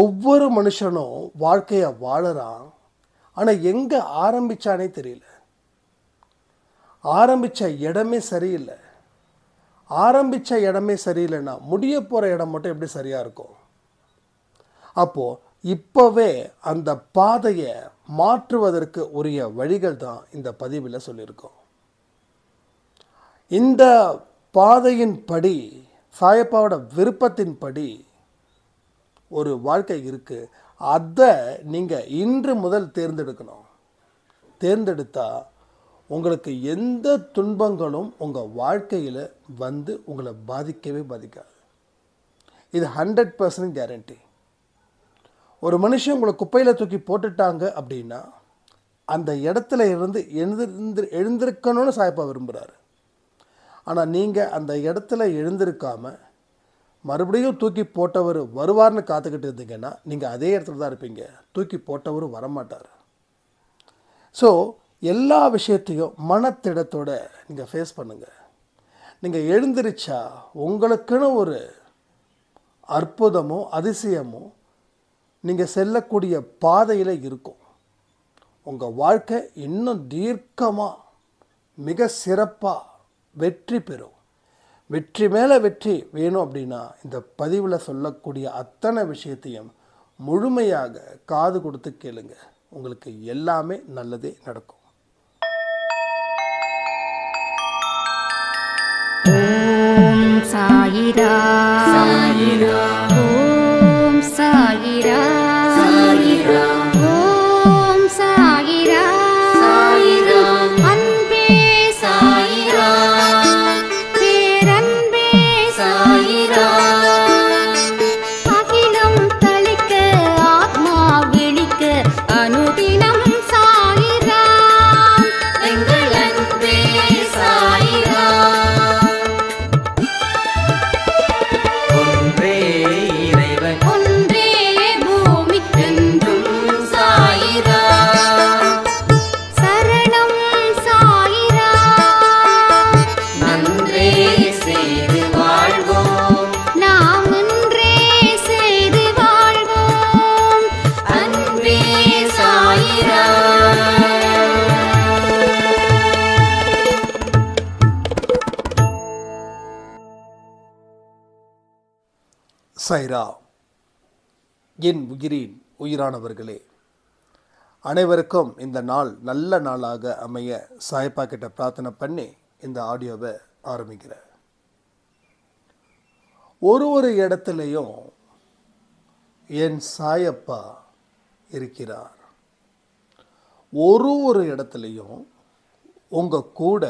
ஒவ்வொரு மனுஷனும் வாழ்க்கையை வாழறான் ஆனால் எங்கே ஆரம்பித்தானே தெரியல ஆரம்பித்த இடமே சரியில்லை ஆரம்பித்த இடமே சரியில்லைன்னா முடிய போகிற இடம் மட்டும் எப்படி சரியாக இருக்கும் அப்போது இப்போவே அந்த பாதையை மாற்றுவதற்கு உரிய வழிகள் தான் இந்த பதிவில் சொல்லியிருக்கோம் இந்த பாதையின் படி சாயப்பாவோட விருப்பத்தின்படி ஒரு வாழ்க்கை இருக்குது அதை நீங்கள் இன்று முதல் தேர்ந்தெடுக்கணும் தேர்ந்தெடுத்தால் உங்களுக்கு எந்த துன்பங்களும் உங்கள் வாழ்க்கையில் வந்து உங்களை பாதிக்கவே பாதிக்காது இது ஹண்ட்ரட் பர்சன்ட் கேரண்டி ஒரு மனுஷன் உங்களை குப்பையில் தூக்கி போட்டுட்டாங்க அப்படின்னா அந்த இடத்துல இருந்து எழுந்திருந்து எழுந்திருக்கணும்னு சாய்ப்பா விரும்புகிறாரு ஆனால் நீங்கள் அந்த இடத்துல எழுந்திருக்காமல் மறுபடியும் தூக்கி போட்டவர் வருவார்னு காத்துக்கிட்டு இருந்தீங்கன்னா நீங்கள் அதே இடத்துல தான் இருப்பீங்க தூக்கி போட்டவர் வரமாட்டார் ஸோ எல்லா விஷயத்தையும் மனத்திடத்தோடு நீங்கள் ஃபேஸ் பண்ணுங்கள் நீங்கள் எழுந்திரிச்சா உங்களுக்குன்னு ஒரு அற்புதமோ அதிசயமோ நீங்கள் செல்லக்கூடிய பாதையில் இருக்கும் உங்கள் வாழ்க்கை இன்னும் தீர்க்கமாக மிக சிறப்பாக வெற்றி பெறும் வெற்றி மேலே வெற்றி வேணும் அப்படின்னா இந்த பதிவில் சொல்லக்கூடிய அத்தனை விஷயத்தையும் முழுமையாக காது கொடுத்து கேளுங்க உங்களுக்கு எல்லாமே நல்லதே நடக்கும் சாயிரா சாயிரா உயிரானவர்களே அனைவருக்கும் இந்த நாள் நல்ல நாளாக அமைய சாய்ப்பா கிட்ட பிரார்த்தனை பண்ணி இந்த ஆடியோவை ஆரம்பிக்கிறேன் ஒரு ஒரு இடத்துலையும் என் சாயப்பா இருக்கிறார் ஒரு ஒரு இடத்துலையும் உங்கள் கூட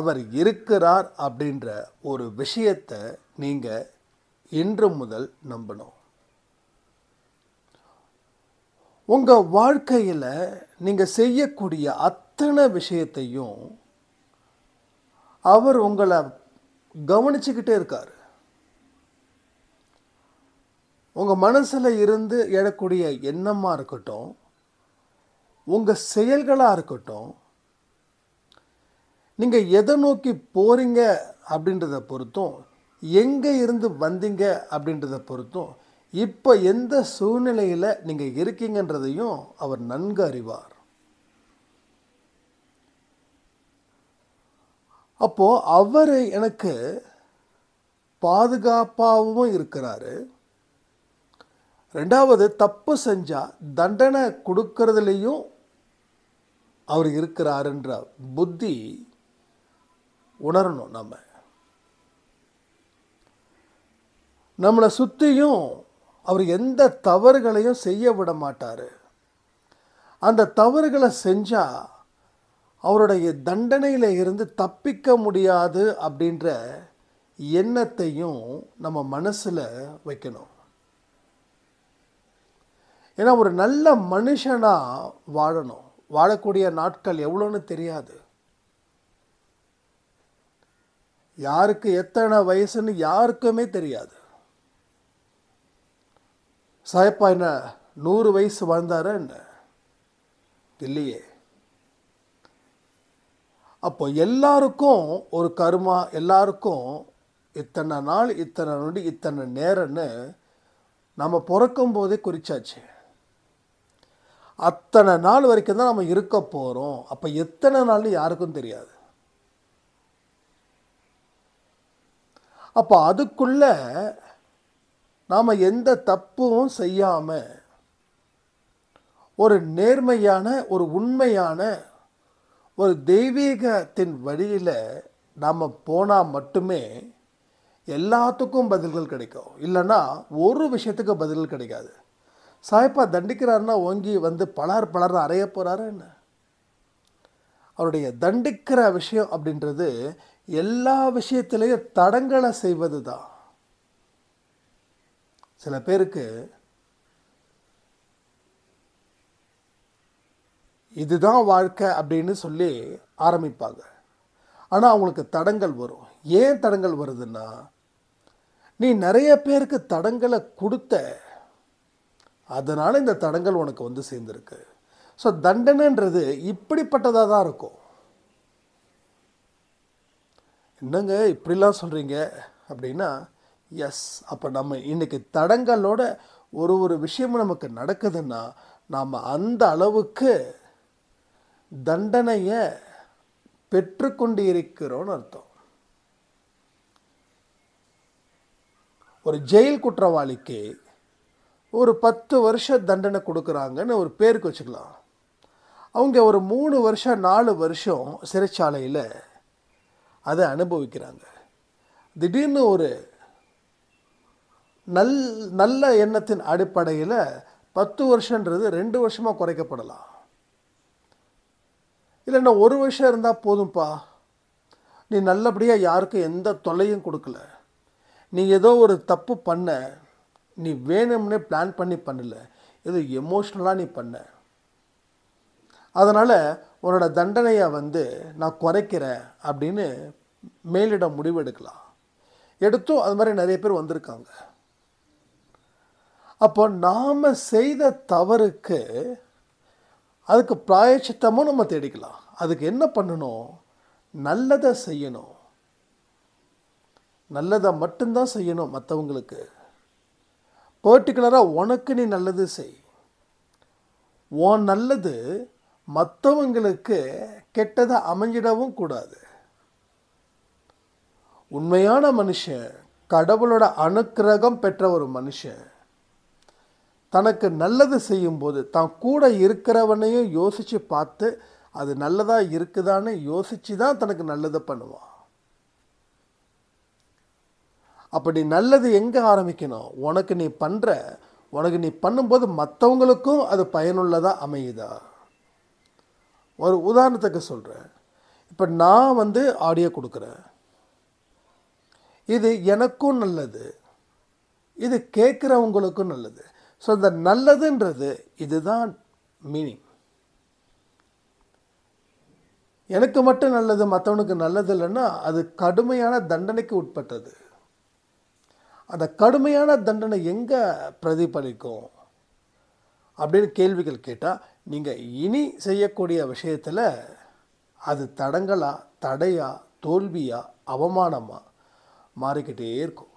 அவர் இருக்கிறார் அப்படின்ற ஒரு விஷயத்தை நீங்கள் இன்று முதல் நம்பணும் உங்கள் வாழ்க்கையில் நீங்கள் செய்யக்கூடிய அத்தனை விஷயத்தையும் அவர் உங்களை கவனிச்சுக்கிட்டே இருக்கார் உங்கள் மனசில் இருந்து எழக்கூடிய எண்ணமாக இருக்கட்டும் உங்கள் செயல்களாக இருக்கட்டும் நீங்கள் எதை நோக்கி போகிறீங்க அப்படின்றத பொறுத்தும் எங்கே இருந்து வந்தீங்க அப்படின்றத பொறுத்தும் இப்போ எந்த சூழ்நிலையில் நீங்கள் இருக்கீங்கன்றதையும் அவர் நன்கு அறிவார் அப்போது அவர் எனக்கு பாதுகாப்பாகவும் இருக்கிறாரு ரெண்டாவது தப்பு செஞ்சால் தண்டனை கொடுக்கறதுலேயும் அவர் இருக்கிறாருன்ற புத்தி உணரணும் நம்ம நம்மளை சுற்றியும் அவர் எந்த தவறுகளையும் செய்ய விட மாட்டார் அந்த தவறுகளை செஞ்சால் அவருடைய தண்டனையில் இருந்து தப்பிக்க முடியாது அப்படின்ற எண்ணத்தையும் நம்ம மனசில் வைக்கணும் ஏன்னா ஒரு நல்ல மனுஷனாக வாழணும் வாழக்கூடிய நாட்கள் எவ்வளோன்னு தெரியாது யாருக்கு எத்தனை வயசுன்னு யாருக்குமே தெரியாது சாயப்பா என்ன நூறு வயசு வாழ்ந்தார என்ன இல்லையே அப்போ எல்லாருக்கும் ஒரு கருமா எல்லாருக்கும் இத்தனை நாள் இத்தனை நொடி இத்தனை நேரம்னு நம்ம பிறக்கும் போதே குறிச்சாச்சு அத்தனை நாள் வரைக்கும் தான் நம்ம இருக்க போகிறோம் அப்போ எத்தனை நாள்னு யாருக்கும் தெரியாது அப்போ அதுக்குள்ளே நாம் எந்த தப்பும் செய்யாமல் ஒரு நேர்மையான ஒரு உண்மையான ஒரு தெய்வீகத்தின் வழியில் நாம் போனால் மட்டுமே எல்லாத்துக்கும் பதில்கள் கிடைக்கும் இல்லைன்னா ஒரு விஷயத்துக்கு பதில்கள் கிடைக்காது சாய்ப்பா தண்டிக்கிறாருன்னா ஓங்கி வந்து பலர் பலர் அறைய போகிறாரு என்ன அவருடைய தண்டிக்கிற விஷயம் அப்படின்றது எல்லா விஷயத்திலையும் தடங்களை செய்வது தான் சில பேருக்கு இதுதான் வாழ்க்கை அப்படின்னு சொல்லி ஆரம்பிப்பாங்க ஆனால் அவங்களுக்கு தடங்கள் வரும் ஏன் தடங்கள் வருதுன்னா நீ நிறைய பேருக்கு தடங்களை கொடுத்த அதனால் இந்த தடங்கள் உனக்கு வந்து சேர்ந்துருக்கு ஸோ தண்டனைன்றது இப்படிப்பட்டதாக தான் இருக்கும் என்னங்க இப்படிலாம் சொல்கிறீங்க அப்படின்னா எஸ் அப்போ நம்ம இன்றைக்கி தடங்களோட ஒரு ஒரு விஷயமும் நமக்கு நடக்குதுன்னா நாம் அந்த அளவுக்கு தண்டனையை பெற்றுக்கொண்டு இருக்கிறோன்னு அர்த்தம் ஒரு ஜெயில் குற்றவாளிக்கு ஒரு பத்து வருஷம் தண்டனை கொடுக்குறாங்கன்னு ஒரு பேருக்கு வச்சுக்கலாம் அவங்க ஒரு மூணு வருஷம் நாலு வருஷம் சிறைச்சாலையில் அதை அனுபவிக்கிறாங்க திடீர்னு ஒரு நல் நல்ல எண்ணத்தின் அடிப்படையில் பத்து வருஷன்றது ரெண்டு வருஷமாக குறைக்கப்படலாம் இல்லைன்னா ஒரு வருஷம் இருந்தால் போதும்ப்பா நீ நல்லபடியாக யாருக்கும் எந்த தொல்லையும் கொடுக்கல நீ ஏதோ ஒரு தப்பு பண்ண நீ வேணும்னே பிளான் பண்ணி பண்ணல இது எமோஷ்னலாக நீ பண்ண அதனால் உன்னோட தண்டனையை வந்து நான் குறைக்கிறேன் அப்படின்னு மேலிடம் முடிவெடுக்கலாம் எடுத்தும் அது மாதிரி நிறைய பேர் வந்திருக்காங்க அப்போ நாம் செய்த தவறுக்கு அதுக்கு பிராயச்சித்தமும் நம்ம தேடிக்கலாம் அதுக்கு என்ன பண்ணணும் நல்லதை செய்யணும் நல்லதை மட்டும்தான் செய்யணும் மற்றவங்களுக்கு பர்டிகுலராக உனக்கு நீ நல்லது செய் உன் நல்லது மற்றவங்களுக்கு கெட்டதை அமைஞ்சிடவும் கூடாது உண்மையான மனுஷன் கடவுளோட அனுக்கிரகம் பெற்ற ஒரு மனுஷன் தனக்கு நல்லது செய்யும்போது தான் கூட இருக்கிறவனையும் யோசித்து பார்த்து அது நல்லதாக இருக்குதான்னு யோசித்து தான் தனக்கு நல்லதை பண்ணுவான் அப்படி நல்லது எங்கே ஆரம்பிக்கணும் உனக்கு நீ பண்ணுற உனக்கு நீ பண்ணும்போது மற்றவங்களுக்கும் அது பயனுள்ளதாக அமையுதா ஒரு உதாரணத்துக்கு சொல்கிறேன் இப்போ நான் வந்து ஆடியோ கொடுக்குறேன் இது எனக்கும் நல்லது இது கேட்குறவங்களுக்கும் நல்லது ஸோ இந்த நல்லதுன்றது இதுதான் மீனிங் எனக்கு மட்டும் நல்லது மற்றவனுக்கு நல்லது இல்லைன்னா அது கடுமையான தண்டனைக்கு உட்பட்டது அந்த கடுமையான தண்டனை எங்கே பிரதிபலிக்கும் அப்படின்னு கேள்விகள் கேட்டால் நீங்கள் இனி செய்யக்கூடிய விஷயத்தில் அது தடங்களாக தடையாக தோல்வியாக அவமானமாக மாறிக்கிட்டே இருக்கும்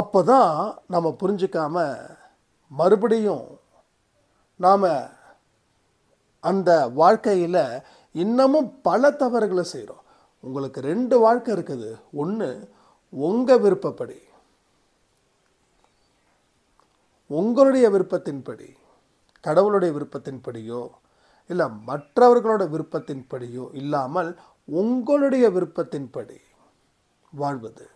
அப்போ தான் நம்ம புரிஞ்சுக்காம மறுபடியும் நாம் அந்த வாழ்க்கையில் இன்னமும் பல தவறுகளை செய்கிறோம் உங்களுக்கு ரெண்டு வாழ்க்கை இருக்குது ஒன்று உங்கள் விருப்பப்படி உங்களுடைய விருப்பத்தின்படி கடவுளுடைய விருப்பத்தின்படியோ இல்லை மற்றவர்களோட விருப்பத்தின்படியோ இல்லாமல் உங்களுடைய விருப்பத்தின்படி வாழ்வது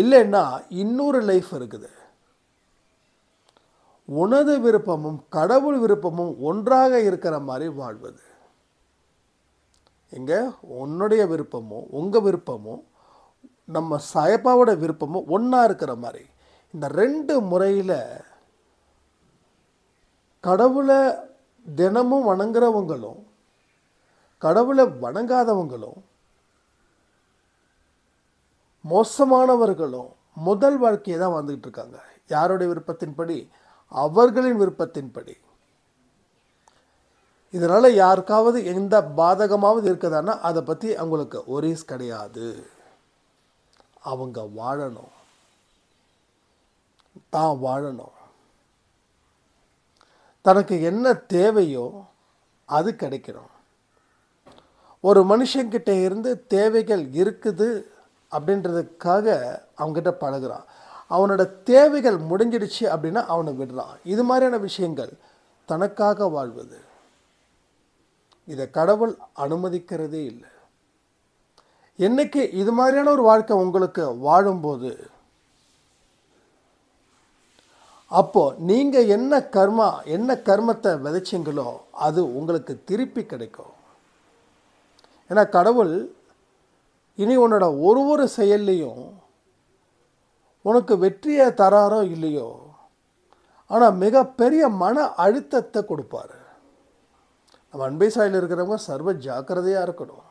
இல்லைன்னா இன்னொரு லைஃப் இருக்குது உனது விருப்பமும் கடவுள் விருப்பமும் ஒன்றாக இருக்கிற மாதிரி வாழ்வது எங்கே உன்னுடைய விருப்பமும் உங்கள் விருப்பமும் நம்ம சாயப்பாவோட விருப்பமும் ஒன்றா இருக்கிற மாதிரி இந்த ரெண்டு முறையில் கடவுளை தினமும் வணங்குறவங்களும் கடவுளை வணங்காதவங்களும் மோசமானவர்களும் முதல் வாழ்க்கையை தான் வந்துக்கிட்டு இருக்காங்க யாருடைய விருப்பத்தின்படி அவர்களின் விருப்பத்தின்படி இதனால் யாருக்காவது எந்த பாதகமாவது இருக்குதானா அதை பற்றி அவங்களுக்கு ஒரேஸ் கிடையாது அவங்க வாழணும் தான் வாழணும் தனக்கு என்ன தேவையோ அது கிடைக்கணும் ஒரு மனுஷங்கிட்ட இருந்து தேவைகள் இருக்குது அப்படின்றதுக்காக அவங்ககிட்ட பழகிறான் அவனோட தேவைகள் முடிஞ்சிடுச்சு அப்படின்னா அவனை விடுறான் இது மாதிரியான விஷயங்கள் தனக்காக வாழ்வது இதை கடவுள் அனுமதிக்கிறதே இல்லை என்னைக்கு இது மாதிரியான ஒரு வாழ்க்கை உங்களுக்கு வாழும்போது அப்போ நீங்கள் என்ன கர்மா என்ன கர்மத்தை விதைச்சிங்களோ அது உங்களுக்கு திருப்பி கிடைக்கும் ஏன்னா கடவுள் இனி உன்னோட ஒரு ஒரு செயல்லையும் உனக்கு வெற்றியை தராரோ இல்லையோ ஆனால் மிகப்பெரிய மன அழுத்தத்தை கொடுப்பார் நம்ம அன்பை சாயில் இருக்கிறவங்க சர்வ ஜாக்கிரதையாக இருக்கணும்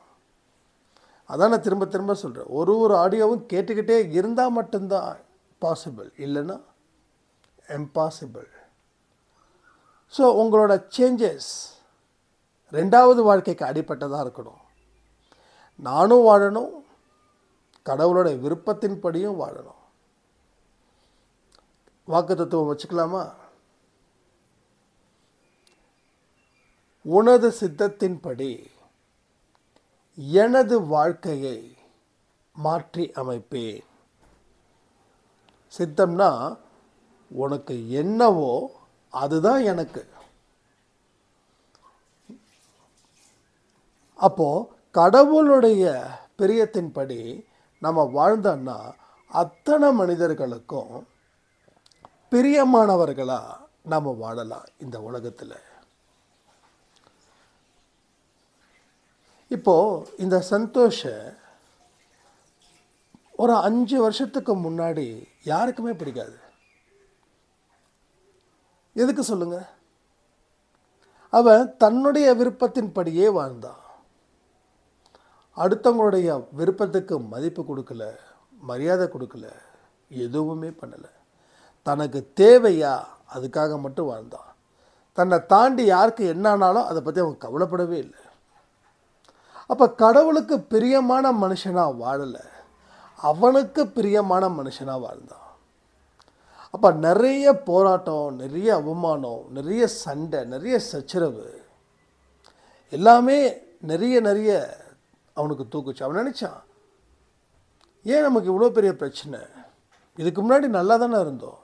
அதான் நான் திரும்ப திரும்ப சொல்கிறேன் ஒரு ஒரு ஆடியோவும் கேட்டுக்கிட்டே இருந்தால் மட்டும்தான் பாசிபிள் இல்லைன்னா இம்பாசிபிள் ஸோ உங்களோட சேஞ்சஸ் ரெண்டாவது வாழ்க்கைக்கு அடிப்பட்டதாக இருக்கணும் நானும் வாழணும் கடவுளோட விருப்பத்தின்படியும் வாழணும் வாக்கு தத்துவம் வச்சுக்கலாமா உனது சித்தத்தின்படி எனது வாழ்க்கையை மாற்றி அமைப்பேன் சித்தம்னா உனக்கு என்னவோ அதுதான் எனக்கு அப்போ கடவுளுடைய பிரியத்தின்படி நம்ம வாழ்ந்தோன்னா அத்தனை மனிதர்களுக்கும் பிரியமானவர்களாக நாம் வாழலாம் இந்த உலகத்தில் இப்போது இந்த சந்தோஷ ஒரு அஞ்சு வருஷத்துக்கு முன்னாடி யாருக்குமே பிடிக்காது எதுக்கு சொல்லுங்கள் அவன் தன்னுடைய விருப்பத்தின்படியே வாழ்ந்தான் அடுத்தவங்களுடைய விருப்பத்துக்கு மதிப்பு கொடுக்கல மரியாதை கொடுக்கல எதுவுமே பண்ணலை தனக்கு தேவையா அதுக்காக மட்டும் வாழ்ந்தான் தன்னை தாண்டி யாருக்கு என்னானாலும் அதை பற்றி அவன் கவலைப்படவே இல்லை அப்போ கடவுளுக்கு பிரியமான மனுஷனாக வாழலை அவனுக்கு பிரியமான மனுஷனாக வாழ்ந்தான் அப்போ நிறைய போராட்டம் நிறைய அவமானம் நிறைய சண்டை நிறைய சச்சரவு எல்லாமே நிறைய நிறைய அவனுக்கு தூக்குச்சு அவன் நினச்சான் ஏன் நமக்கு இவ்வளோ பெரிய பிரச்சனை இதுக்கு முன்னாடி நல்லா தானே இருந்தோம்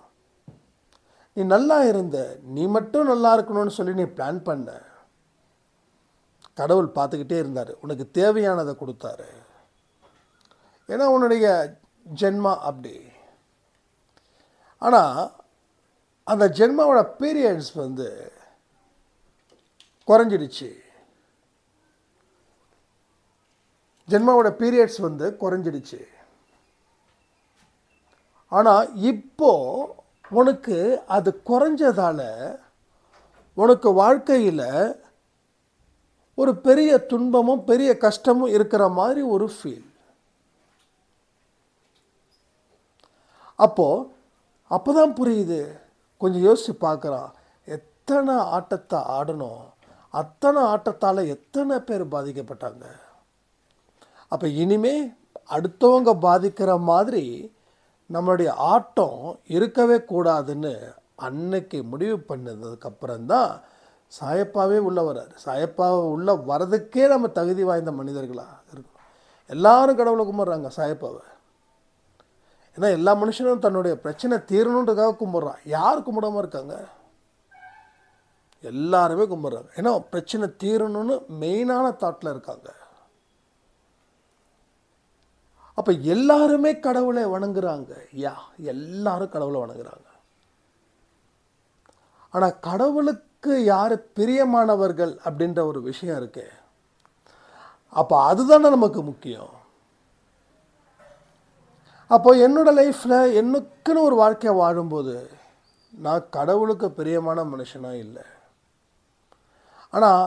நீ நல்லா இருந்த நீ மட்டும் நல்லா இருக்கணும்னு சொல்லி நீ பிளான் பண்ண கடவுள் பார்த்துக்கிட்டே இருந்தார் உனக்கு தேவையானதை கொடுத்தாரு ஏன்னா உன்னுடைய ஜென்மா அப்படி ஆனால் அந்த ஜென்மாவோட பீரியட்ஸ் வந்து குறைஞ்சிடுச்சு ஜென்மாவோட பீரியட்ஸ் வந்து குறைஞ்சிடுச்சு ஆனால் இப்போது உனக்கு அது குறைஞ்சதால் உனக்கு வாழ்க்கையில் ஒரு பெரிய துன்பமும் பெரிய கஷ்டமும் இருக்கிற மாதிரி ஒரு ஃபீல் அப்போது அப்போ தான் புரியுது கொஞ்சம் யோசித்து பார்க்குறான் எத்தனை ஆட்டத்தை ஆடணும் அத்தனை ஆட்டத்தால் எத்தனை பேர் பாதிக்கப்பட்டாங்க அப்போ இனிமே அடுத்தவங்க பாதிக்கிற மாதிரி நம்மளுடைய ஆட்டம் இருக்கவே கூடாதுன்னு அன்னைக்கு முடிவு பண்ணதுக்கப்புறம் தான் சாயப்பாவே உள்ளே வர்றார் சாயப்பாவை உள்ளே வரதுக்கே நம்ம தகுதி வாய்ந்த மனிதர்களாக இருக்கும் எல்லாரும் கடவுளை கும்பிட்றாங்க சாயப்பாவை ஏன்னா எல்லா மனுஷனும் தன்னுடைய பிரச்சனை தீரணுன்றதுக்காக கும்பிட்றான் யார் கும்பிடாமல் இருக்காங்க எல்லாருமே கும்பிட்றாங்க ஏன்னா பிரச்சனை தீரணும்னு மெயினான தாட்டில் இருக்காங்க அப்போ எல்லாருமே கடவுளை வணங்குறாங்க யா எல்லாரும் கடவுளை வணங்குறாங்க ஆனால் கடவுளுக்கு யார் பிரியமானவர்கள் அப்படின்ற ஒரு விஷயம் இருக்கு அப்போ அதுதானே நமக்கு முக்கியம் அப்போ என்னோட லைஃப்பில் எனக்குன்னு ஒரு வாழ்க்கையை வாழும்போது நான் கடவுளுக்கு பிரியமான மனுஷனாக இல்லை ஆனால்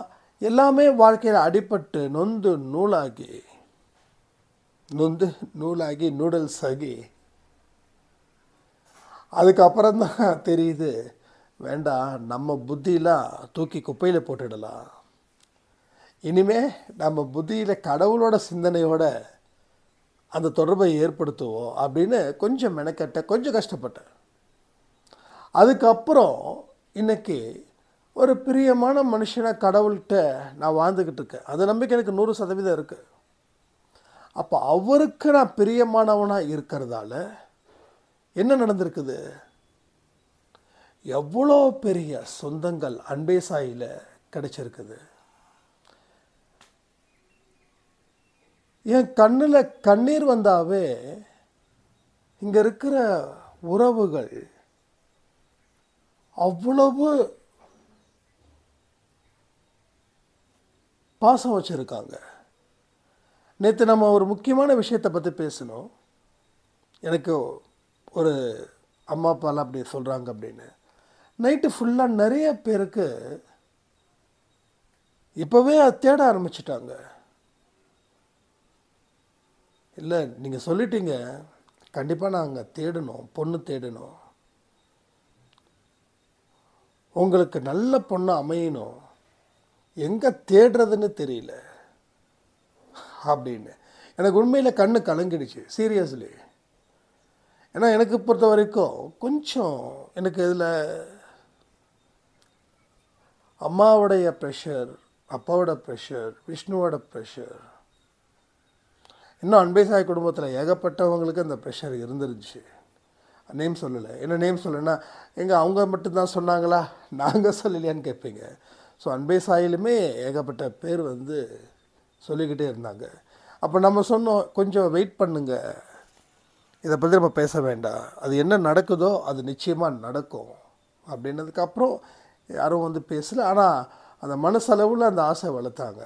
எல்லாமே வாழ்க்கையில் அடிபட்டு நொந்து நூலாகி நொந்து நூலாகி நூடுல்ஸ் ஆகி அதுக்கப்புறந்தான் தெரியுது வேண்டாம் நம்ம புத்தியெலாம் தூக்கி குப்பையில் போட்டுடலாம் இனிமே நம்ம புத்தியில் கடவுளோட சிந்தனையோட அந்த தொடர்பை ஏற்படுத்துவோம் அப்படின்னு கொஞ்சம் மெனக்கட்ட கொஞ்சம் கஷ்டப்பட்டேன் அதுக்கப்புறம் இன்றைக்கி ஒரு பிரியமான மனுஷனாக கடவுள்கிட்ட நான் வாழ்ந்துக்கிட்டு இருக்கேன் அந்த நம்பிக்கை எனக்கு நூறு சதவீதம் இருக்குது அப்போ அவருக்கு நான் பிரியமானவனாக இருக்கிறதால என்ன நடந்திருக்குது எவ்வளோ பெரிய சொந்தங்கள் அன்பே சாயில் கிடைச்சிருக்குது என் கண்ணில் கண்ணீர் வந்தாவே இங்கே இருக்கிற உறவுகள் அவ்வளவு பாசம் வச்சுருக்காங்க நேற்று நம்ம ஒரு முக்கியமான விஷயத்தை பற்றி பேசணும் எனக்கு ஒரு அம்மா அப்பாலாம் அப்படி சொல்கிறாங்க அப்படின்னு நைட்டு ஃபுல்லாக நிறைய பேருக்கு இப்போவே தேட ஆரம்பிச்சிட்டாங்க இல்லை நீங்கள் சொல்லிட்டீங்க கண்டிப்பாக நாங்கள் தேடணும் பொண்ணு தேடணும் உங்களுக்கு நல்ல பொண்ணு அமையணும் எங்கே தேடுறதுன்னு தெரியல அப்படின்னு எனக்கு உண்மையில் கண்ணு கலங்கிடுச்சு சீரியஸ்லி ஏன்னா எனக்கு பொறுத்த வரைக்கும் கொஞ்சம் எனக்கு இதில் அம்மாவுடைய ப்ரெஷர் அப்பாவோட ப்ரெஷர் விஷ்ணுவோட ப்ரெஷர் இன்னும் சாய் குடும்பத்தில் ஏகப்பட்டவங்களுக்கு அந்த ப்ரெஷர் இருந்துருந்துச்சு நேம் சொல்லலை என்ன நேம் சொல்லலைன்னா எங்கள் அவங்க மட்டும்தான் சொன்னாங்களா நாங்கள் சொல்லலையான்னு கேட்பீங்க ஸோ அன்பே சாயிலுமே ஏகப்பட்ட பேர் வந்து சொல்லிக்கிட்டே இருந்தாங்க அப்போ நம்ம சொன்னோம் கொஞ்சம் வெயிட் பண்ணுங்க இதை பற்றி நம்ம பேச வேண்டாம் அது என்ன நடக்குதோ அது நிச்சயமாக நடக்கும் அப்படின்னதுக்கப்புறம் யாரும் வந்து பேசலை ஆனால் அந்த மனசளவில் அந்த ஆசை வளர்த்தாங்க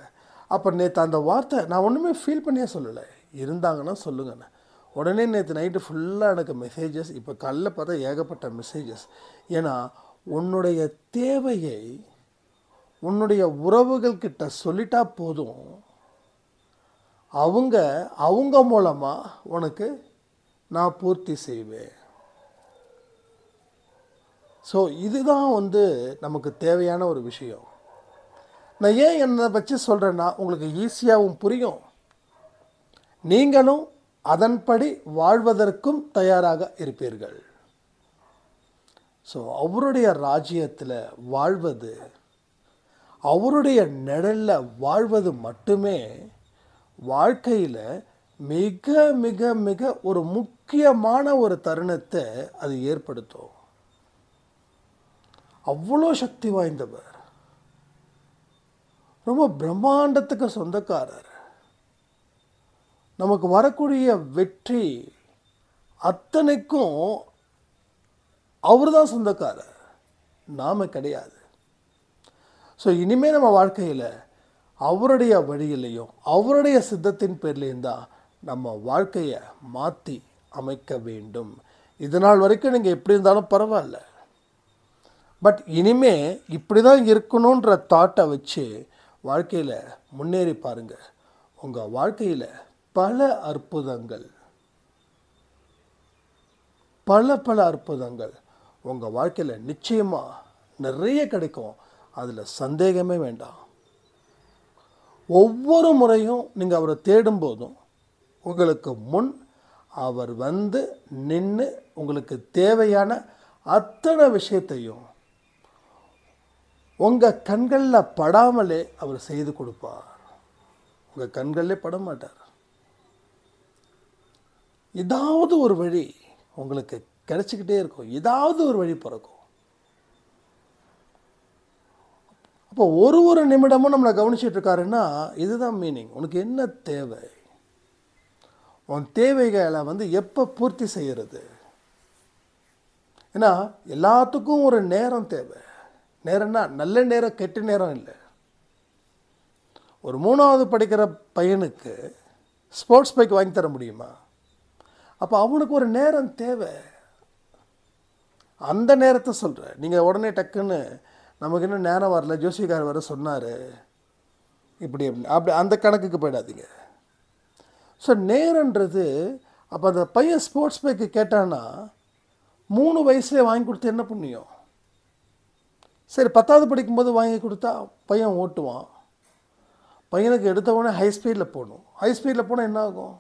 அப்போ நேற்று அந்த வார்த்தை நான் ஒன்றுமே ஃபீல் பண்ணியே சொல்லலை இருந்தாங்கன்னா சொல்லுங்கண்ணே உடனே நேற்று நைட்டு ஃபுல்லாக எனக்கு மெசேஜஸ் இப்போ கல்ல பார்த்தா ஏகப்பட்ட மெசேஜஸ் ஏன்னா உன்னுடைய தேவையை உன்னுடைய உறவுகள்கிட்ட சொல்லிட்டா போதும் அவங்க அவங்க மூலமாக உனக்கு நான் பூர்த்தி செய்வேன் ஸோ இதுதான் வந்து நமக்கு தேவையான ஒரு விஷயம் நான் ஏன் என்னை வச்சு சொல்கிறேன்னா உங்களுக்கு ஈஸியாகவும் புரியும் நீங்களும் அதன்படி வாழ்வதற்கும் தயாராக இருப்பீர்கள் ஸோ அவருடைய ராஜ்யத்தில் வாழ்வது அவருடைய நிழலில் வாழ்வது மட்டுமே வாழ்க்கையில் மிக மிக மிக ஒரு முக்கியமான ஒரு தருணத்தை அது ஏற்படுத்தும் அவ்வளோ சக்தி வாய்ந்தவர் ரொம்ப பிரம்மாண்டத்துக்கு சொந்தக்காரர் நமக்கு வரக்கூடிய வெற்றி அத்தனைக்கும் அவர் தான் சொந்தக்காரர் நாம் கிடையாது ஸோ இனிமேல் நம்ம வாழ்க்கையில் அவருடைய வழியிலையும் அவருடைய சித்தத்தின் பேர்லேயும் தான் நம்ம வாழ்க்கையை மாற்றி அமைக்க வேண்டும் இது நாள் வரைக்கும் நீங்கள் எப்படி இருந்தாலும் பரவாயில்ல பட் இனிமே இப்படி தான் இருக்கணுன்ற தாட்டை வச்சு வாழ்க்கையில் முன்னேறி பாருங்கள் உங்கள் வாழ்க்கையில் பல அற்புதங்கள் பல பல அற்புதங்கள் உங்கள் வாழ்க்கையில் நிச்சயமாக நிறைய கிடைக்கும் அதில் சந்தேகமே வேண்டாம் ஒவ்வொரு முறையும் நீங்கள் அவரை தேடும்போதும் உங்களுக்கு முன் அவர் வந்து நின்று உங்களுக்கு தேவையான அத்தனை விஷயத்தையும் உங்கள் கண்களில் படாமலே அவர் செய்து கொடுப்பார் உங்கள் கண்களிலே பட மாட்டார் ஏதாவது ஒரு வழி உங்களுக்கு கிடச்சிக்கிட்டே இருக்கும் ஏதாவது ஒரு வழி பிறக்கும் அப்போ ஒரு ஒரு நிமிடமும் நம்மளை கவனிச்சிட்ருக்காருன்னா இதுதான் மீனிங் உனக்கு என்ன தேவை உன் தேவைகளை வந்து எப்போ பூர்த்தி செய்கிறது ஏன்னா எல்லாத்துக்கும் ஒரு நேரம் தேவை நேரம்னா நல்ல நேரம் கெட்ட நேரம் இல்லை ஒரு மூணாவது படிக்கிற பையனுக்கு ஸ்போர்ட்ஸ் பைக் வாங்கி தர முடியுமா அப்போ அவனுக்கு ஒரு நேரம் தேவை அந்த நேரத்தை சொல்கிறேன் நீங்கள் உடனே டக்குன்னு நமக்கு இன்னும் நேரம் வரல ஜோசியக்கார் வர சொன்னார் இப்படி அப்படி அந்த கணக்குக்கு போயிடாதீங்க ஸோ நேரன்றது அப்போ அந்த பையன் ஸ்போர்ட்ஸ் பைக்கு கேட்டான்னா மூணு வயசுலேயே வாங்கி கொடுத்து என்ன புண்ணியம் சரி பத்தாவது படிக்கும்போது வாங்கி கொடுத்தா பையன் ஓட்டுவான் பையனுக்கு எடுத்தவொடனே ஹை ஸ்பீடில் போகணும் ஹை ஸ்பீடில் போனால் என்ன ஆகும்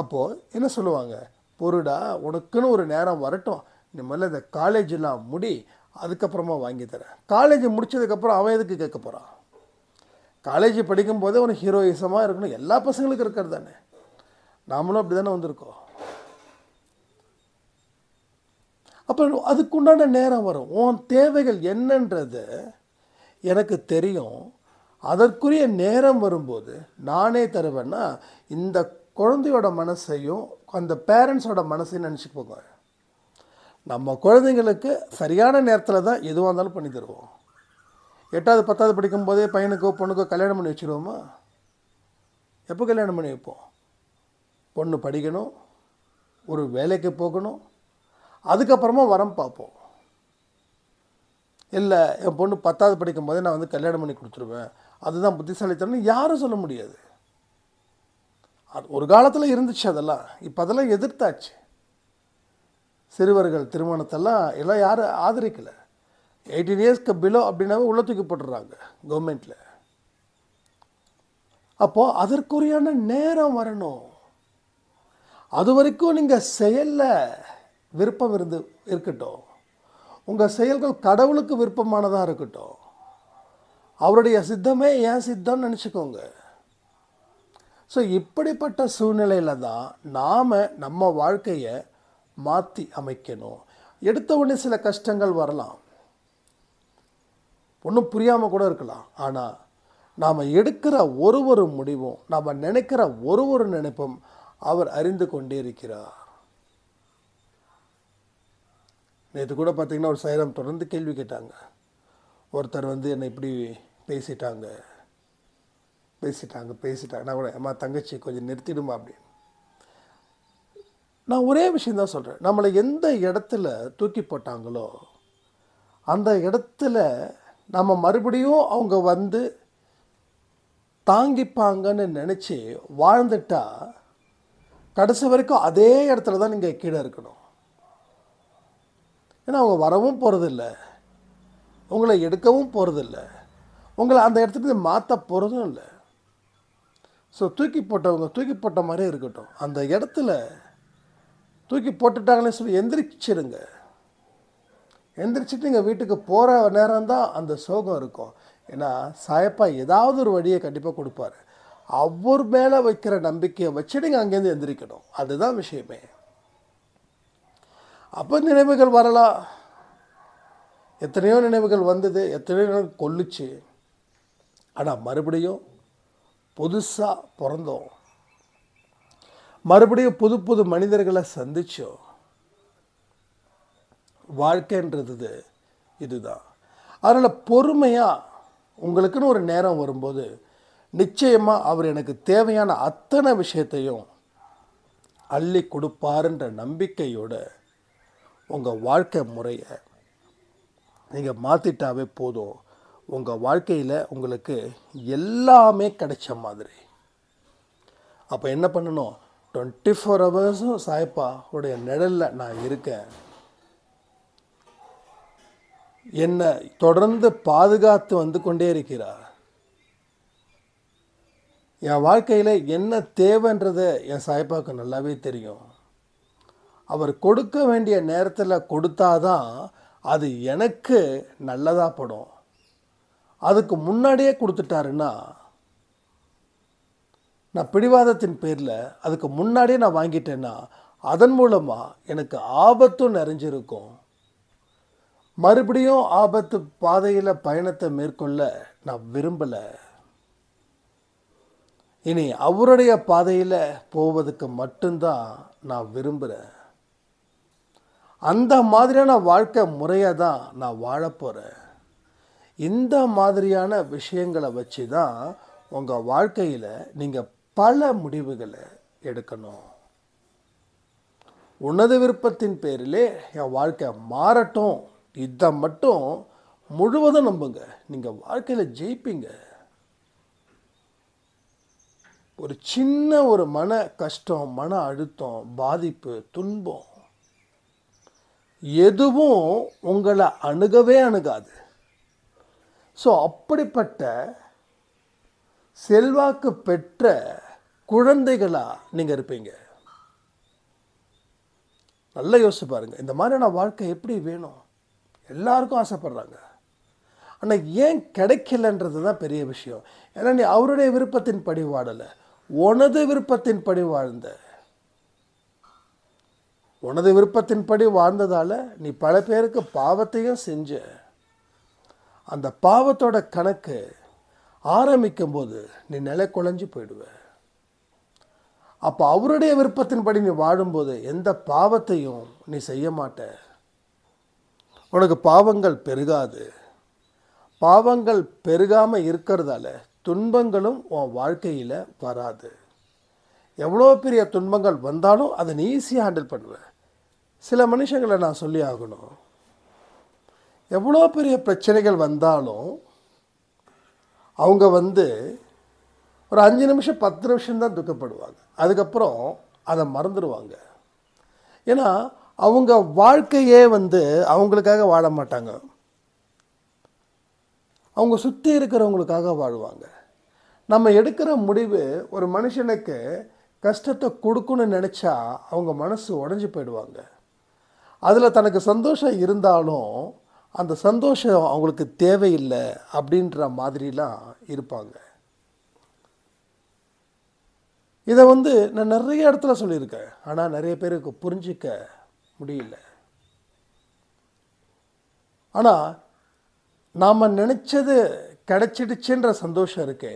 அப்போது என்ன சொல்லுவாங்க பொருடா உனக்குன்னு ஒரு நேரம் வரட்டும் இந்த மாதிரில இந்த காலேஜெலாம் முடி அதுக்கப்புறமா வாங்கி தரேன் காலேஜ் முடித்ததுக்கப்புறம் அவன் எதுக்கு கேட்க போகிறான் காலேஜ் படிக்கும்போதே அவனுக்கு ஹீரோயிசமாக இருக்கணும் எல்லா பசங்களுக்கும் இருக்கிறது தானே நாமளும் அப்படி தானே வந்திருக்கோம் அப்புறம் அதுக்குண்டான நேரம் வரும் உன் தேவைகள் என்னன்றது எனக்கு தெரியும் அதற்குரிய நேரம் வரும்போது நானே தருவேன்னா இந்த குழந்தையோட மனசையும் அந்த பேரண்ட்ஸோட மனசையும் போங்க நம்ம குழந்தைங்களுக்கு சரியான நேரத்தில் தான் எதுவாக இருந்தாலும் பண்ணி தருவோம் எட்டாவது பத்தாவது படிக்கும்போதே பையனுக்கோ பொண்ணுக்கோ கல்யாணம் பண்ணி வச்சுருவோமா எப்போ கல்யாணம் பண்ணி வைப்போம் பொண்ணு படிக்கணும் ஒரு வேலைக்கு போகணும் அதுக்கப்புறமா வரம் பார்ப்போம் இல்லை என் பொண்ணு பத்தாவது படிக்கும் போதே நான் வந்து கல்யாணம் பண்ணி கொடுத்துருவேன் அதுதான் புத்திசாலித்தனம் யாரும் சொல்ல முடியாது அது ஒரு காலத்தில் இருந்துச்சு அதெல்லாம் இப்போ அதெல்லாம் எதிர்த்தாச்சு சிறுவர்கள் திருமணத்தெல்லாம் எல்லாம் யாரும் ஆதரிக்கலை எயிட்டீன் இயர்ஸ்க்கு பிலோ அப்படின்னாவே உள்ள தூக்கி போட்டுடுறாங்க கவர்மெண்ட்டில் அப்போது அதற்குரியான நேரம் வரணும் அது வரைக்கும் நீங்கள் செயலில் விருப்பம் இருந்து இருக்கட்டும் உங்கள் செயல்கள் கடவுளுக்கு விருப்பமானதாக இருக்கட்டும் அவருடைய சித்தமே ஏன் சித்தம்னு நினச்சிக்கோங்க ஸோ இப்படிப்பட்ட சூழ்நிலையில் தான் நாம் நம்ம வாழ்க்கையை மாற்றி அமைக்கணும் எடுத்தவுடனே சில கஷ்டங்கள் வரலாம் ஒன்றும் புரியாமல் கூட இருக்கலாம் ஆனால் நாம் எடுக்கிற ஒரு ஒரு முடிவும் நாம் நினைக்கிற ஒரு ஒரு நினைப்பும் அவர் அறிந்து கொண்டே இருக்கிறார் நேற்று கூட பார்த்தீங்கன்னா ஒரு சைரம் தொடர்ந்து கேள்வி கேட்டாங்க ஒருத்தர் வந்து என்னை இப்படி பேசிட்டாங்க பேசிட்டாங்க பேசிட்டாங்க நான் கூட அம்மா தங்கச்சி கொஞ்சம் நிறுத்திடுமா அப்படின்னு நான் ஒரே விஷயந்தான் சொல்கிறேன் நம்மளை எந்த இடத்துல தூக்கி போட்டாங்களோ அந்த இடத்துல நம்ம மறுபடியும் அவங்க வந்து தாங்கிப்பாங்கன்னு நினச்சி வாழ்ந்துட்டா கடைசி வரைக்கும் அதே இடத்துல தான் நீங்கள் கீழே இருக்கணும் ஏன்னா அவங்க வரவும் போகிறதில்ல உங்களை எடுக்கவும் போகிறதில்ல உங்களை அந்த இடத்துலேருந்து மாற்ற போகிறதும் இல்லை ஸோ தூக்கி போட்டவங்க தூக்கி போட்ட மாதிரியே இருக்கட்டும் அந்த இடத்துல தூக்கி போட்டுட்டாங்கன்னு சொல்லி எந்திரிச்சிடுங்க எந்திரிச்சிட்டு எங்கள் வீட்டுக்கு போகிற நேரம் தான் அந்த சோகம் இருக்கும் ஏன்னா சாயப்பா ஏதாவது ஒரு வழியை கண்டிப்பாக கொடுப்பாரு அவர் மேலே வைக்கிற நம்பிக்கையை வச்சு நீங்கள் அங்கேருந்து எந்திரிக்கணும் அதுதான் விஷயமே அப்போ நினைவுகள் வரலாம் எத்தனையோ நினைவுகள் வந்தது எத்தனையோ நினைவு கொல்லுச்சு ஆனால் மறுபடியும் புதுசாக பிறந்தோம் மறுபடியும் புது புது மனிதர்களை சந்தித்தோம் வாழ்க்கைன்றது இதுதான் அதனால் பொறுமையாக உங்களுக்குன்னு ஒரு நேரம் வரும்போது நிச்சயமாக அவர் எனக்கு தேவையான அத்தனை விஷயத்தையும் அள்ளி கொடுப்பாருன்ற நம்பிக்கையோடு உங்கள் வாழ்க்கை முறையை நீங்கள் மாற்றிட்டாவே போதும் உங்கள் வாழ்க்கையில் உங்களுக்கு எல்லாமே கிடைச்ச மாதிரி அப்போ என்ன பண்ணணும் டுவெண்ட்டி ஃபோர் ஹவர்ஸும் சாய்ப்பா உடைய நிழலில் நான் இருக்கேன் என்னை தொடர்ந்து பாதுகாத்து வந்து கொண்டே இருக்கிறார் என் வாழ்க்கையில் என்ன தேவைன்றது என் சாய்ப்பாவுக்கு நல்லாவே தெரியும் அவர் கொடுக்க வேண்டிய நேரத்தில் கொடுத்தாதான் அது எனக்கு நல்லதாகப்படும் அதுக்கு முன்னாடியே கொடுத்துட்டாருன்னா நான் பிடிவாதத்தின் பேரில் அதுக்கு முன்னாடியே நான் வாங்கிட்டேன்னா அதன் மூலமாக எனக்கு ஆபத்தும் நிறைஞ்சிருக்கும் மறுபடியும் ஆபத்து பாதையில் பயணத்தை மேற்கொள்ள நான் விரும்பலை இனி அவருடைய பாதையில் போவதுக்கு மட்டும்தான் நான் விரும்புகிறேன் அந்த மாதிரியான வாழ்க்கை முறையாக தான் நான் வாழப்போகிறேன் இந்த மாதிரியான விஷயங்களை வச்சு தான் உங்கள் வாழ்க்கையில் நீங்கள் பல முடிவுகளை எடுக்கணும் உனது விருப்பத்தின் பேரிலே என் வாழ்க்கை மாறட்டும் இதை மட்டும் முழுவதும் நம்புங்க நீங்கள் வாழ்க்கையில் ஜெயிப்பீங்க ஒரு சின்ன ஒரு மன கஷ்டம் மன அழுத்தம் பாதிப்பு துன்பம் எதுவும் உங்களை அணுகவே அணுகாது ஸோ அப்படிப்பட்ட செல்வாக்கு பெற்ற குழந்தைகளாக நீங்கள் இருப்பீங்க நல்லா யோசிச்சு பாருங்கள் இந்த மாதிரியான வாழ்க்கை எப்படி வேணும் எல்லாருக்கும் ஆசைப்படுறாங்க ஆனால் ஏன் கிடைக்கலன்றது தான் பெரிய விஷயம் ஏன்னா நீ அவருடைய விருப்பத்தின் படி வாடலை உனது விருப்பத்தின் படி வாழ்ந்த உனது விருப்பத்தின் படி வாழ்ந்ததால் நீ பல பேருக்கு பாவத்தையும் செஞ்ச அந்த பாவத்தோட கணக்கு ஆரம்பிக்கும் போது நீ நிலை குழஞ்சி போயிடுவேன் அப்போ அவருடைய விருப்பத்தின்படி நீ வாழும்போது எந்த பாவத்தையும் நீ செய்ய மாட்ட உனக்கு பாவங்கள் பெருகாது பாவங்கள் பெருகாமல் இருக்கிறதால துன்பங்களும் உன் வாழ்க்கையில் வராது எவ்வளோ பெரிய துன்பங்கள் வந்தாலும் அதை நீ ஈஸியாக ஹேண்டில் பண்ணுவேன் சில மனுஷங்களை நான் சொல்லி ஆகணும் எவ்வளோ பெரிய பிரச்சனைகள் வந்தாலும் அவங்க வந்து ஒரு அஞ்சு நிமிஷம் பத்து நிமிஷம் தான் துக்கப்படுவாங்க அதுக்கப்புறம் அதை மறந்துடுவாங்க ஏன்னா அவங்க வாழ்க்கையே வந்து அவங்களுக்காக வாழ மாட்டாங்க அவங்க சுற்றி இருக்கிறவங்களுக்காக வாழ்வாங்க நம்ம எடுக்கிற முடிவு ஒரு மனுஷனுக்கு கஷ்டத்தை கொடுக்கணும்னு நினச்சா அவங்க மனசு உடஞ்சி போயிடுவாங்க அதில் தனக்கு சந்தோஷம் இருந்தாலும் அந்த சந்தோஷம் அவங்களுக்கு தேவையில்லை அப்படின்ற மாதிரிலாம் இருப்பாங்க இதை வந்து நான் நிறைய இடத்துல சொல்லியிருக்கேன் ஆனால் நிறைய பேருக்கு புரிஞ்சிக்க முடியல ஆனால் நாம் நினச்சது கிடச்சிடுச்சுன்ற சந்தோஷம் இருக்கே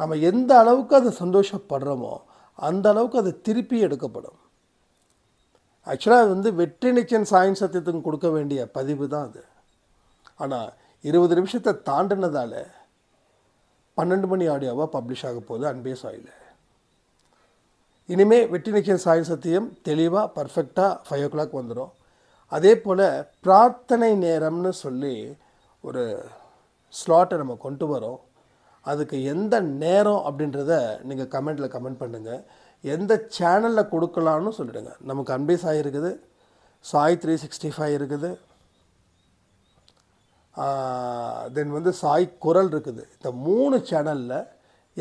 நம்ம எந்த அளவுக்கு அது சந்தோஷப்படுறோமோ அந்த அளவுக்கு அது திருப்பி எடுக்கப்படும் ஆக்சுவலாக அது வந்து வெற்றி நிச்சயம் சாயம் சத்தியத்துக்கு கொடுக்க வேண்டிய பதிவு தான் அது ஆனால் இருபது நிமிஷத்தை தாண்டினதால் பன்னெண்டு மணி ஆடியோவாக பப்ளிஷ் ஆக போகுது அன்பே சாயில் இனிமேல் வெற்றி நிச்சயம் சாய் சத்தியம் தெளிவாக பர்ஃபெக்டாக ஃபைவ் ஓ கிளாக் வந்துடும் அதே போல் பிரார்த்தனை நேரம்னு சொல்லி ஒரு ஸ்லாட்டை நம்ம கொண்டு வரோம் அதுக்கு எந்த நேரம் அப்படின்றத நீங்கள் கமெண்ட்டில் கமெண்ட் பண்ணுங்கள் எந்த சேனலில் கொடுக்கலான்னு சொல்லிடுங்க நமக்கு அன்பே சாய் இருக்குது சாய் த்ரீ சிக்ஸ்டி ஃபைவ் இருக்குது தென் வந்து சாய் குரல் இருக்குது இந்த மூணு சேனலில்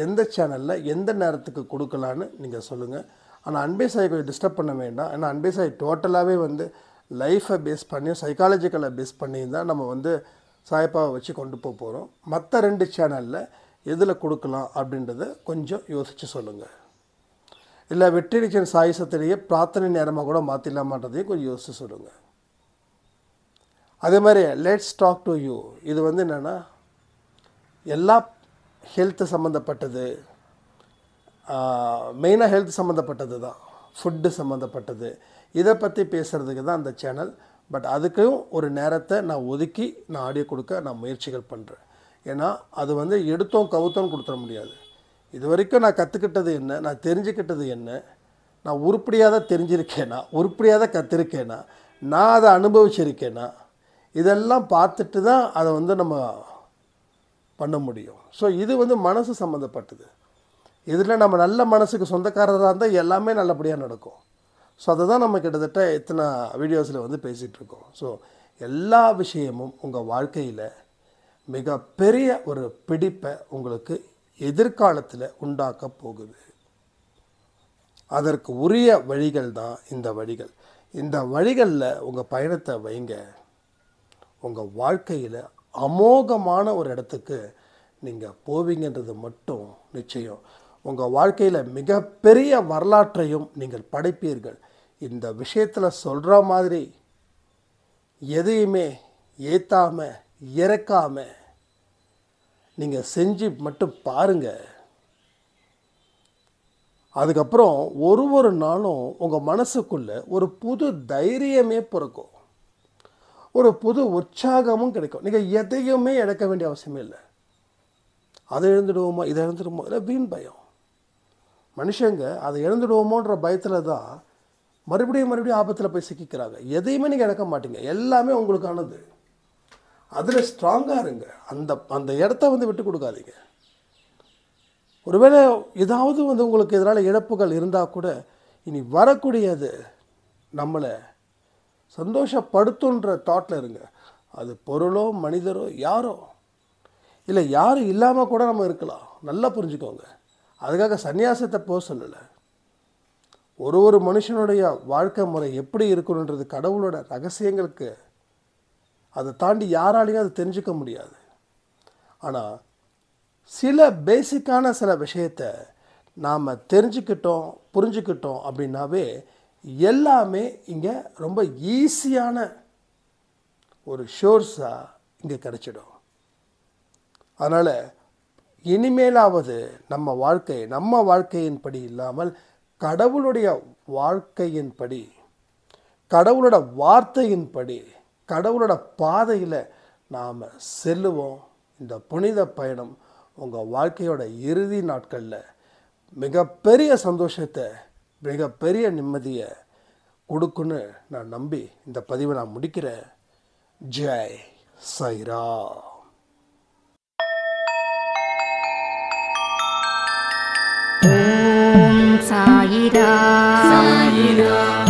எந்த சேனலில் எந்த நேரத்துக்கு கொடுக்கலான்னு நீங்கள் சொல்லுங்கள் ஆனால் அன்பே சாயை கொஞ்சம் டிஸ்டர்ப் பண்ண வேண்டாம் ஏன்னா அன்பே சாய் டோட்டலாகவே வந்து லைஃப்பை பேஸ் பண்ணி சைக்காலஜிக்கலை பேஸ் பண்ணியும் தான் நம்ம வந்து சாய்ப்பாவை வச்சு கொண்டு போக போகிறோம் மற்ற ரெண்டு சேனலில் எதில் கொடுக்கலாம் அப்படின்றத கொஞ்சம் யோசித்து சொல்லுங்கள் இல்லை வெற்றிடிச்சன் சாயசத்திலேயே பிரார்த்தனை நேரமாக கூட மாற்றிடலாமான்றதையும் கொஞ்சம் யோசித்து சொல்லுங்கள் அதே மாதிரி லெட்ஸ் டாக் டு யூ இது வந்து என்னென்னா எல்லா ஹெல்த்து சம்மந்தப்பட்டது மெயினாக ஹெல்த் சம்மந்தப்பட்டது தான் ஃபுட்டு சம்மந்தப்பட்டது இதை பற்றி பேசுகிறதுக்கு தான் அந்த சேனல் பட் அதுக்கும் ஒரு நேரத்தை நான் ஒதுக்கி நான் ஆடியோ கொடுக்க நான் முயற்சிகள் பண்ணுறேன் ஏன்னா அது வந்து எடுத்தோம் கவுத்தோம் கொடுத்துட முடியாது இது வரைக்கும் நான் கற்றுக்கிட்டது என்ன நான் தெரிஞ்சுக்கிட்டது என்ன நான் உருப்படியாக தான் தெரிஞ்சிருக்கேனா உருப்படியாக தான் கற்றுருக்கேனா நான் அதை அனுபவிச்சிருக்கேனா இதெல்லாம் பார்த்துட்டு தான் அதை வந்து நம்ம பண்ண முடியும் ஸோ இது வந்து மனசு சம்மந்தப்பட்டது இதில் நம்ம நல்ல மனசுக்கு சொந்தக்காரராக இருந்தால் எல்லாமே நல்லபடியாக நடக்கும் ஸோ அதை தான் நம்ம கிட்டத்தட்ட இத்தனை வீடியோஸில் வந்து பேசிகிட்ருக்கோம் ஸோ எல்லா விஷயமும் உங்கள் வாழ்க்கையில் மிக பெரிய ஒரு பிடிப்பை உங்களுக்கு எதிர்காலத்தில் உண்டாக்க போகுது அதற்கு உரிய வழிகள் தான் இந்த வழிகள் இந்த வழிகளில் உங்கள் பயணத்தை வைங்க உங்கள் வாழ்க்கையில் அமோகமான ஒரு இடத்துக்கு நீங்கள் போவீங்கன்றது மட்டும் நிச்சயம் உங்கள் வாழ்க்கையில் மிகப்பெரிய வரலாற்றையும் நீங்கள் படைப்பீர்கள் இந்த விஷயத்தில் சொல்கிற மாதிரி எதையுமே ஏற்றாமல் இறக்காமல் நீங்கள் செஞ்சு மட்டும் பாருங்கள் அதுக்கப்புறம் ஒரு ஒரு நாளும் உங்கள் மனசுக்குள்ளே ஒரு புது தைரியமே பிறக்கும் ஒரு புது உற்சாகமும் கிடைக்கும் நீங்கள் எதையுமே இழக்க வேண்டிய அவசியமே இல்லை அதை எழுந்துடுவோமா இதை எழுந்துடுவோமோ இல்லை வீண் பயம் மனுஷங்க அதை எழுந்துடுவோமோன்ற பயத்தில் தான் மறுபடியும் மறுபடியும் ஆபத்தில் போய் சிக்கிக்கிறாங்க எதையுமே நீங்கள் இழக்க மாட்டீங்க எல்லாமே உங்களுக்கானது அதில் ஸ்ட்ராங்காக இருங்க அந்த அந்த இடத்த வந்து விட்டு கொடுக்காதீங்க ஒருவேளை ஏதாவது வந்து உங்களுக்கு இதனால் இழப்புகள் இருந்தால் கூட இனி வரக்கூடியது நம்மளை சந்தோஷப்படுத்துன்ற தாட்டில் இருங்க அது பொருளோ மனிதரோ யாரோ இல்லை யாரும் இல்லாமல் கூட நம்ம இருக்கலாம் நல்லா புரிஞ்சுக்கோங்க அதுக்காக சன்னியாசத்தை போக சொல்லலை ஒரு ஒரு மனுஷனுடைய வாழ்க்கை முறை எப்படி இருக்கணுன்றது கடவுளோட ரகசியங்களுக்கு அதை தாண்டி யாராலையும் அதை தெரிஞ்சுக்க முடியாது ஆனால் சில பேசிக்கான சில விஷயத்தை நாம் தெரிஞ்சுக்கிட்டோம் புரிஞ்சுக்கிட்டோம் அப்படின்னாவே எல்லாமே இங்கே ரொம்ப ஈஸியான ஒரு ஷோர்ஸாக இங்கே கிடச்சிடும் அதனால் இனிமேலாவது நம்ம வாழ்க்கை நம்ம வாழ்க்கையின்படி இல்லாமல் கடவுளுடைய வாழ்க்கையின்படி கடவுளோட வார்த்தையின்படி கடவுளோட பாதையில் நாம் செல்லுவோம் இந்த புனித பயணம் உங்கள் வாழ்க்கையோட இறுதி நாட்களில் மிகப்பெரிய சந்தோஷத்தை மிகப்பெரிய நிம்மதியை கொடுக்குன்னு நான் நம்பி இந்த பதிவை நான் முடிக்கிறேன் ஜெய் சைரா ஓம் சாயிரா சாயிரா